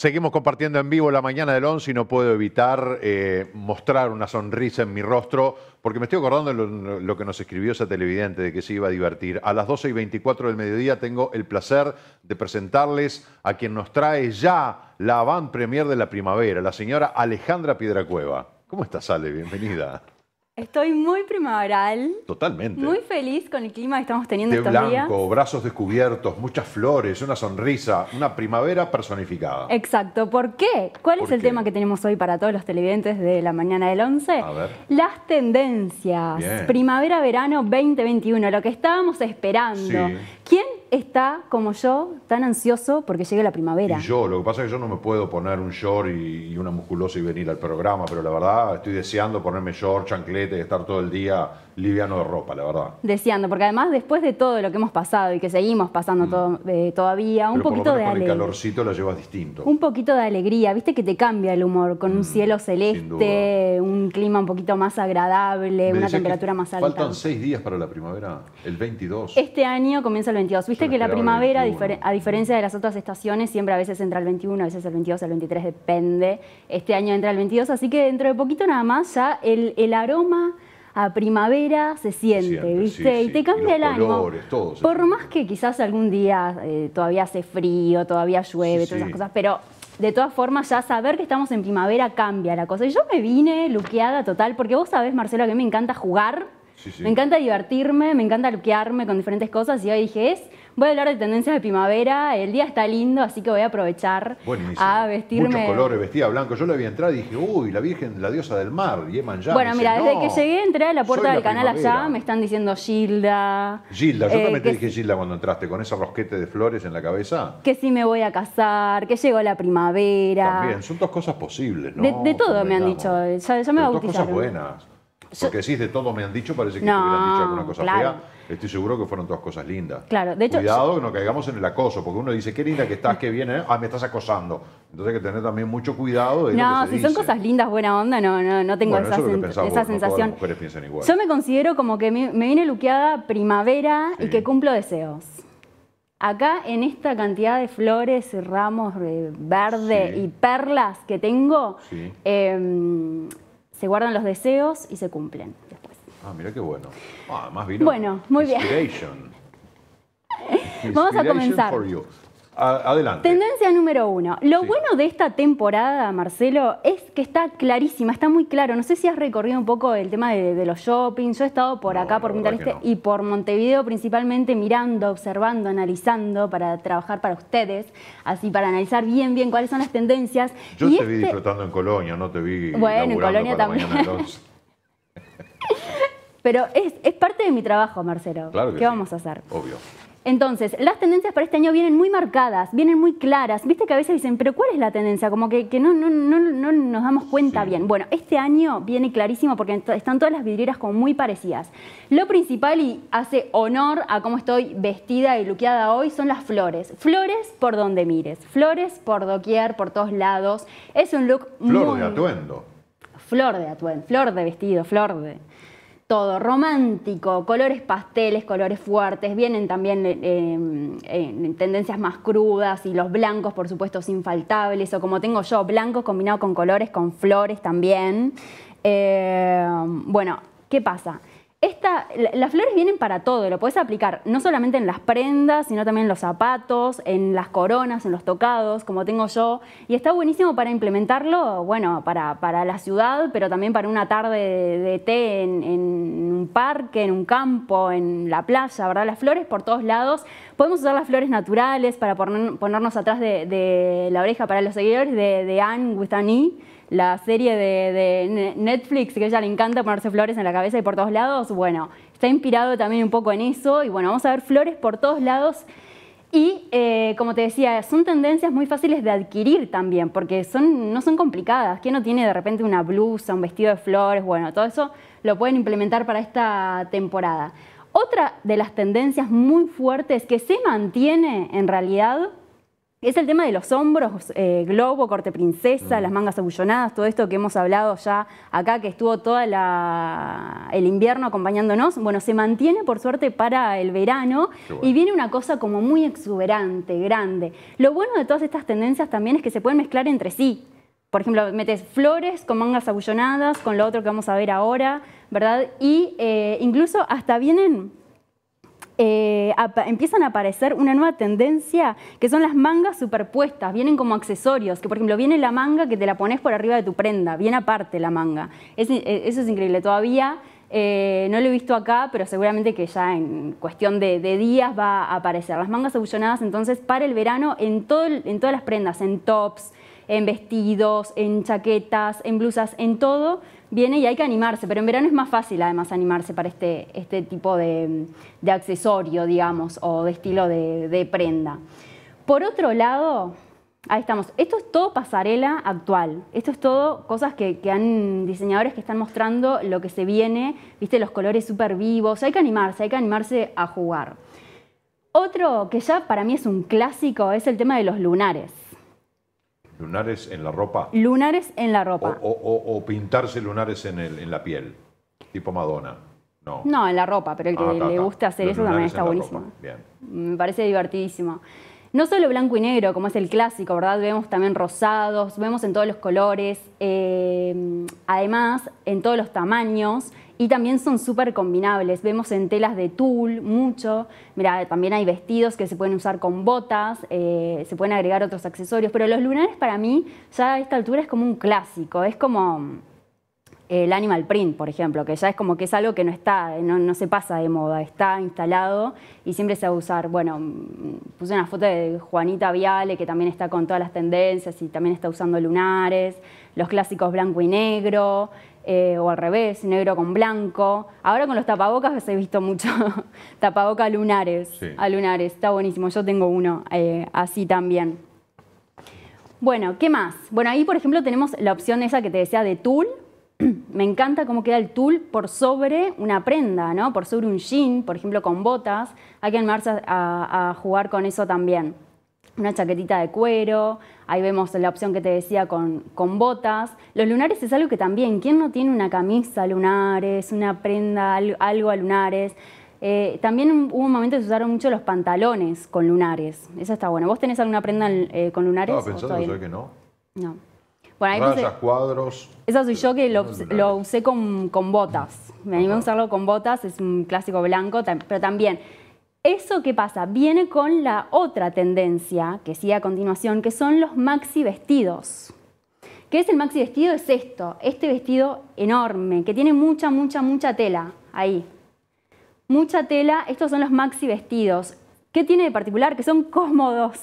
Seguimos compartiendo en vivo la mañana del 11 y no puedo evitar eh, mostrar una sonrisa en mi rostro, porque me estoy acordando de lo, que nos escribió esa televidente, de que se iba a divertir. A las 12 y 24 del mediodía tengo el placer de presentarles a quien nos trae ya la avant premier de la primavera, la señora Alejandra Piedracueva. ¿Cómo estás, Ale? Bienvenida. Estoy muy primaveral. Totalmente. Muy feliz con el clima que estamos teniendo de blanco, brazos descubiertos, muchas flores, una sonrisa, una primavera personificada. Exacto. ¿Por qué? ¿Cuál es el tema que tenemos hoy para todos los televidentes de la mañana del 11? A ver. Las tendencias. Primavera-verano 2021, lo que estábamos esperando está, como yo, tan ansioso porque llegue la primavera. Y yo, lo que pasa es que yo no me puedo poner un short y, una musculosa y venir al programa, pero la verdad estoy deseando ponerme short, chanclete y estar todo el día liviano de ropa, la verdad. Deseando, porque además después de todo lo que hemos pasado y que seguimos pasando mm. eh, todavía, un poquito de alegría. el calorcito la llevas distinto. Un poquito de alegría, viste que te cambia el humor con un mm, cielo celeste, un clima un poquito más agradable, una temperatura más alta. Faltan seis días para la primavera, el 22. Este año comienza el 22, ¿viste? Viste que la primavera, a diferencia de las otras estaciones, siempre a veces entra el 21, a veces el 22, el 23, depende. Este año entra el 22, así que dentro de poquito nada más ya el, aroma a primavera se siente, ¿viste? y te cambia el colores, Por más que quizás algún día eh, todavía hace frío, todavía llueve, todas esas cosas, pero de todas formas ya saber que estamos en primavera cambia la cosa. Y yo me vine luqueada total, porque vos sabés, Marcelo, que me encanta jugar me encanta divertirme, me encanta loquearme con diferentes cosas y hoy dije, es, voy a hablar de tendencias de primavera, el día está lindo, así que voy a aprovechar a vestirme. Muchos colores, vestida blanco. Yo le había entrado, y dije, uy, la Virgen, la diosa del mar, Yeman Bueno, mira, desde que llegué, entré a la puerta del canal allá, me están diciendo Gilda. Gilda, yo eh, también te dije Gilda cuando entraste, con ese rosquete de flores en la cabeza. Que sí me voy a casar, que llegó la primavera. También, son dos cosas posibles, ¿no? De, todo me han dicho, ya, me Pero bautizaron. Dos cosas buenas. Porque es de todo me han dicho, parece que no, hubieran dicho alguna cosa fea. Estoy seguro que fueron todas cosas lindas. Claro, de hecho. Cuidado que no caigamos en el acoso, porque uno dice, qué linda que estás, qué bien, ¿eh? ah, me estás acosando. Entonces hay que tener también mucho cuidado. no, si son cosas lindas, buena onda, no, no, no tengo esa, sensación. Yo me considero como que me, viene luqueada primavera y que cumplo deseos. Acá en esta cantidad de flores, y ramos eh, verde y perlas que tengo, em, se guardan los deseos y se cumplen después. Ah, mira qué bueno. Ah, más vino. Bueno, muy bien. Vamos a comenzar. Adelante. Tendencia número uno. Lo bueno de esta temporada, Marcelo, es que está clarísima, está muy claro. No sé si has recorrido un poco el tema de, los shoppings. Yo he estado por acá, por Punta este y por Montevideo, principalmente mirando, observando, analizando para trabajar para ustedes, así para analizar bien, bien cuáles son las tendencias. Yo te vi este disfrutando en Colonia, no te vi. Bueno, en Colonia también. Pero es, parte de mi trabajo, Marcelo. Claro ¿Qué vamos a hacer? Obvio. Entonces, las tendencias para este año vienen muy marcadas, vienen muy claras. Viste que a veces dicen, pero ¿cuál es la tendencia? Como que, no, no, no, nos damos cuenta bien. Bueno, este año viene clarísimo porque están todas las vidrieras como muy parecidas. Lo principal y hace honor a cómo estoy vestida y luqueada hoy son las flores. Flores por donde mires, flores por doquier, por todos lados. Es un look Flor de atuendo. Flor de atuendo, flor de vestido, flor de todo, romántico, colores pasteles, colores fuertes, vienen también eh, eh, tendencias más crudas y los blancos, por supuesto, infaltables, o como tengo yo, blancos combinados con colores, con flores también. Eh, bueno, ¿qué pasa? las flores vienen para todo, lo puedes aplicar no solamente en las prendas, sino también en los zapatos, en las coronas, en los tocados, como tengo yo. Y está buenísimo para implementarlo, bueno, para, la ciudad, pero también para una tarde de, té en, un parque, en un campo, en la playa, ¿verdad? Las flores por todos lados. Podemos usar las flores naturales para ponernos atrás de, la oreja para los seguidores de, de Anne la serie de, Netflix, que a ella le encanta ponerse flores en la cabeza y por todos lados, bueno, está inspirado también un poco en eso. Y bueno, vamos a ver flores por todos lados. Y eh, como te decía, son tendencias muy fáciles de adquirir también, porque son, no son complicadas. ¿Quién no tiene de repente una blusa, un vestido de flores? Bueno, todo eso lo pueden implementar para esta temporada. Otra de las tendencias muy fuertes que se mantiene en realidad es el tema de los hombros, eh, globo, corte princesa, mm. las mangas abullonadas, todo esto que hemos hablado ya acá, que estuvo todo el invierno acompañándonos. Bueno, se mantiene por suerte para el verano y viene una cosa como muy exuberante, grande. Lo bueno de todas estas tendencias también es que se pueden mezclar entre sí. Por ejemplo, metes flores con mangas abullonadas, con lo otro que vamos a ver ahora, ¿verdad? Y eh, incluso hasta vienen eh, empiezan a aparecer una nueva tendencia que son las mangas superpuestas, vienen como accesorios, que por ejemplo viene la manga que te la pones por arriba de tu prenda, viene aparte la manga. Eh, eso es increíble, todavía eh, no lo he visto acá, pero seguramente que ya en cuestión de, días va a aparecer. Las mangas abullonadas entonces para el verano en, todo, en todas las prendas, en tops, en vestidos, en chaquetas, en blusas, en todo, viene y hay que animarse, pero en verano es más fácil además animarse para este, este tipo de, de accesorio, digamos, o de estilo de, prenda. Por otro lado, Ahí estamos. Esto es todo pasarela actual. Esto es todo cosas que, que, han diseñadores que están mostrando lo que se viene, viste, los colores súper vivos. Hay que animarse, hay que animarse a jugar. Otro que ya para mí es un clásico es el tema de los lunares. ¿Lunares en la ropa? Lunares en la ropa. O, o, pintarse lunares en, el, en la piel, tipo Madonna. No. no en la ropa, pero el que ah, le gusta hacer eso también está buenísimo. Me parece divertidísimo. No solo blanco y negro, como es el clásico, ¿verdad? Vemos también rosados, vemos en todos los colores, em, además en todos los tamaños y también son súper combinables. Vemos en telas de tul mucho. Mira, también hay vestidos que se pueden usar con botas, eh, se pueden agregar otros accesorios, pero los lunares para mí ya a esta altura es como un clásico, es como el animal print, por ejemplo, que ya es como que es algo que no está, no, se pasa de moda, está instalado y siempre se va a usar. Bueno, mm, puse una foto de Juanita Viale, que también está con todas las tendencias y también está usando lunares, los clásicos blanco y negro, eh, o al revés, negro con blanco. Ahora con los tapabocas he visto mucho tapabocas lunares, a lunares, está buenísimo, yo tengo uno eh, así también. Bueno, ¿qué más? Bueno, ahí por ejemplo tenemos la opción esa que te decía de tool, me encanta cómo queda el tul por sobre una prenda, ¿no? Por sobre un jean, por ejemplo, con botas. Hay que animarse a, a, jugar con eso también. Una chaquetita de cuero, ahí vemos la opción que te decía con, con botas. Los lunares es algo que también, ¿quién no tiene una camisa lunares, una prenda, algo a lunares? Eh, también hubo un momento que se usaron mucho los pantalones con lunares. Eso está bueno. ¿Vos tenés alguna prenda eh, con lunares? No, pensando que no. No. Bueno, ahí cuadros. Eso soy yo que lo, usé con, botas. Me animé a usarlo con botas, es un clásico blanco, pero también. Eso qué pasa, viene con la otra tendencia que sigue a continuación, que son los maxi vestidos. ¿Qué es el maxi vestido? Es esto, este vestido enorme, que tiene mucha, mucha, mucha tela ahí. Mucha tela, estos son los maxi vestidos. ¿Qué tiene de particular? Que son cómodos.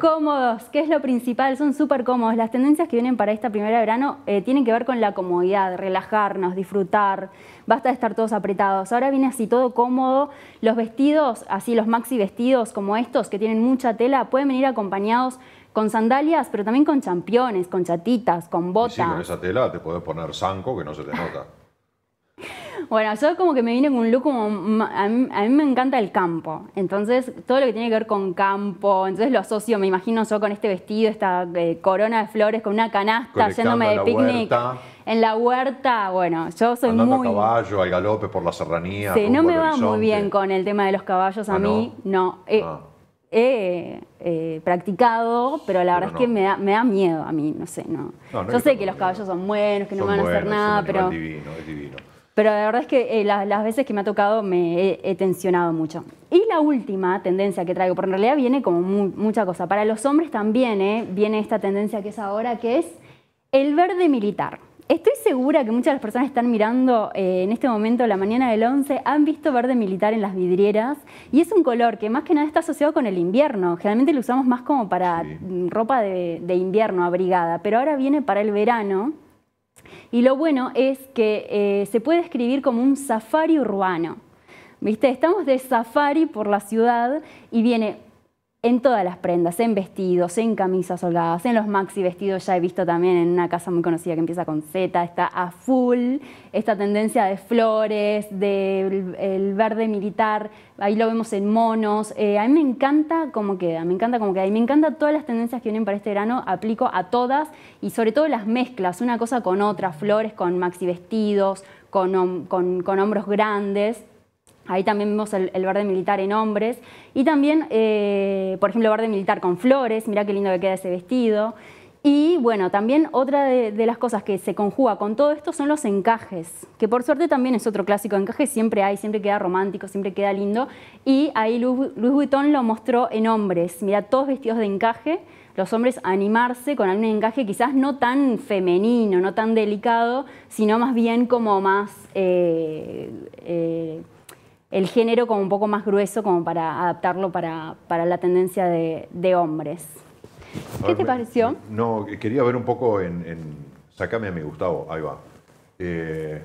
Cómodos, que es lo principal, son súper cómodos. Las tendencias que vienen para esta primera verano eh, tienen que ver con la comodidad, relajarnos, disfrutar, basta de estar todos apretados. Ahora viene así todo cómodo. Los vestidos, así los maxi vestidos como estos, que tienen mucha tela, pueden venir acompañados con sandalias, pero también con championes, con chatitas, con botas. Y con esa tela te podés poner zanco que no se te nota. Bueno, yo como que me vine con un look como... A mí, me encanta el campo, entonces todo lo que tiene que ver con campo, entonces lo asocio, me imagino yo con este vestido, esta eh, corona de flores, con una canasta, yéndome de picnic. En la huerta, bueno, yo soy muy... caballo, al galope, por la serranía. Sí, no me va muy bien con el tema de los caballos, a ah, mí no. Eh, ah. He eh, practicado, pero la verdad es que me da, me da miedo a mí, no sé, no. yo sé que los caballos son buenos, que no van a hacer nada, nada, es Divino, es divino. Pero la verdad es que eh, las, veces que me ha tocado me he, tensionado mucho. Y la última tendencia que traigo, por en realidad viene como mucha cosa. Para los hombres también eh, viene esta tendencia que es ahora, que es el verde militar. Estoy segura que muchas de las personas están mirando eh, en este momento la mañana del 11, han visto verde militar en las vidrieras y es un color que más que nada está asociado con el invierno. Generalmente lo usamos más como para ropa de invierno, abrigada, pero ahora viene para el verano y lo bueno es que eh, se puede escribir como un safari urbano. ¿Viste? Estamos de safari por la ciudad y viene en todas las prendas, en vestidos, en camisas holgadas, en los maxi vestidos, ya he visto también en una casa muy conocida que empieza con Z, está a full esta tendencia de flores, del verde militar, ahí lo vemos en monos, eh, a mí me encanta cómo queda, me encanta cómo queda y me encanta todas las tendencias que vienen para este verano, aplico a todas y sobre todo las mezclas, una cosa con otra, flores con maxi vestidos, con, con, con hombros grandes, Ahí también vemos el, verde militar en hombres. Y también, eh, por ejemplo, verde militar con flores. Mirá qué lindo que queda ese vestido. Y bueno, también otra de, las cosas que se conjuga con todo esto son los encajes, que por suerte también es otro clásico de encaje, siempre hay, siempre queda romántico, siempre queda lindo. Y ahí Louis, Vuitton lo mostró en hombres. Mirá, todos vestidos de encaje los hombres animarse con algún encaje quizás no tan femenino, no tan delicado, sino más bien como más eh, eh, el género como un poco más grueso como para adaptarlo para, la tendencia de, hombres. ¿Qué te pareció? no, quería ver un poco en, en Sácame a mi Gustavo, ahí va. Eh,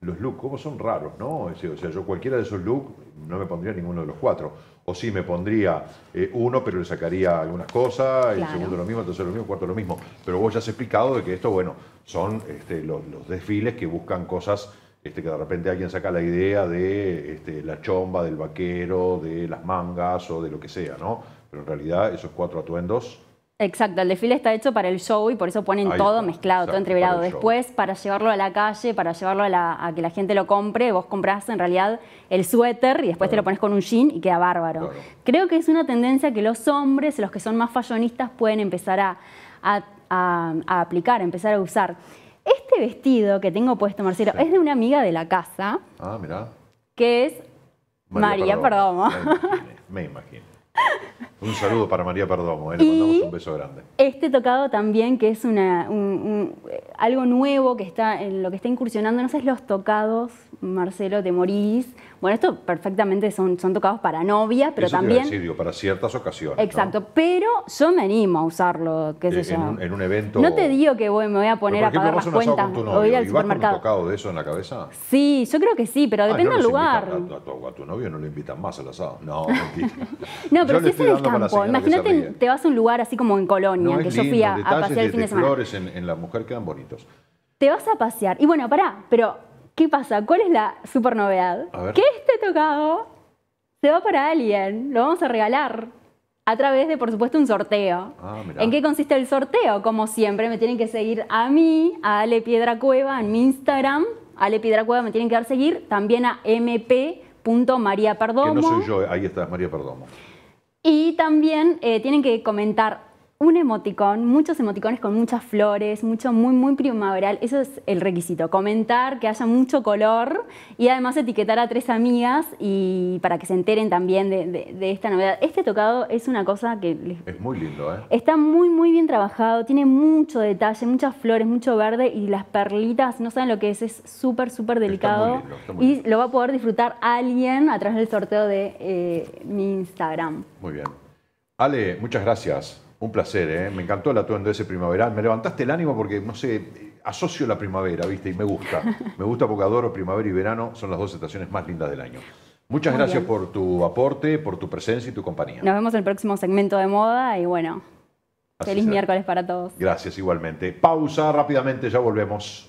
los looks, cómo son raros, ¿no? O sea, yo cualquiera de esos looks no me pondría ninguno de los cuatro. O sí, me pondría eh, uno, pero le sacaría algunas cosas, el segundo lo mismo, el tercero lo mismo, el cuarto lo mismo. Pero vos ya has explicado de que esto, bueno, son este, los desfiles que buscan cosas este, que de repente alguien saca la idea de este, la chomba, del vaquero, de las mangas o de lo que sea, ¿no? Pero en realidad esos cuatro atuendos Exacto, el desfile está hecho para el show y por eso ponen todo mezclado, todo entreverado. Después, para llevarlo a la calle, para llevarlo a, que la gente lo compre, vos compras en realidad el suéter y después te lo pones con un jean y queda bárbaro. Creo que es una tendencia que los hombres, los que son más fallonistas, pueden empezar a, a aplicar, empezar a usar. Este vestido que tengo puesto, Marcelo, es de una amiga de la casa. Ah, Que es María, perdón. me imagino. Un saludo para María Perdomo, eh, le mandamos un beso grande. Este tocado también, que es una, algo nuevo que está en lo que está incursionando, no sé, Es los tocados, Marcelo, de morís. Bueno, esto perfectamente son, tocados para novia, pero también. para ciertas ocasiones. Exacto, pero yo me animo a usarlo, qué sé eh, En un, evento. No te digo que voy, me voy a poner a pagar las cuentas Con un tocado de eso en la cabeza? Sí, yo creo que sí, pero ah, depende del lugar. a, tu, novio no le invitan más al asado. No, no, pero si es Imagínate, ¿eh? te vas a un lugar así como en Colonia, que yo fui a, pasear el fin de, semana. flores en, en la mujer quedan bonitos. Te vas a pasear. Y bueno, pará, pero ¿qué pasa? ¿Cuál es la super novedad? Que este tocado se va para alguien, lo vamos a regalar a través de, por supuesto, un sorteo. Ah, ¿En qué consiste el sorteo? Como siempre, me tienen que seguir a mí, a Ale Piedra Cueva, en mi Instagram. Ale Piedra Cueva me tienen que dar seguir. También a mp.mariaperdomo. Que no soy yo, eh, ahí está María Perdomo. Y también eh, tienen que comentar un emoticón, muchos emoticones con muchas flores, mucho muy muy primaveral, eso es el requisito, comentar que haya mucho color y además etiquetar a tres amigas y para que se enteren también de, esta novedad. Este tocado es una cosa que... Es muy lindo, ¿eh? Está muy muy bien trabajado, tiene mucho detalle, muchas flores, mucho verde y las perlitas, no saben lo que es, es súper súper delicado y lo va a poder disfrutar alguien a través del sorteo de eh, mi Instagram. Muy bien. Ale, muchas gracias. Un placer, ¿eh? me encantó el atuendo ese primaveral. Me levantaste el ánimo porque, no sé, asocio la primavera, ¿viste? Y me gusta. Me gusta porque adoro primavera y verano, son las dos estaciones más lindas del año. Muchas gracias por tu aporte, por tu presencia y tu compañía. Nos vemos en el próximo segmento de moda y bueno, feliz miércoles para todos. Gracias igualmente. Pausa rápidamente, ya volvemos.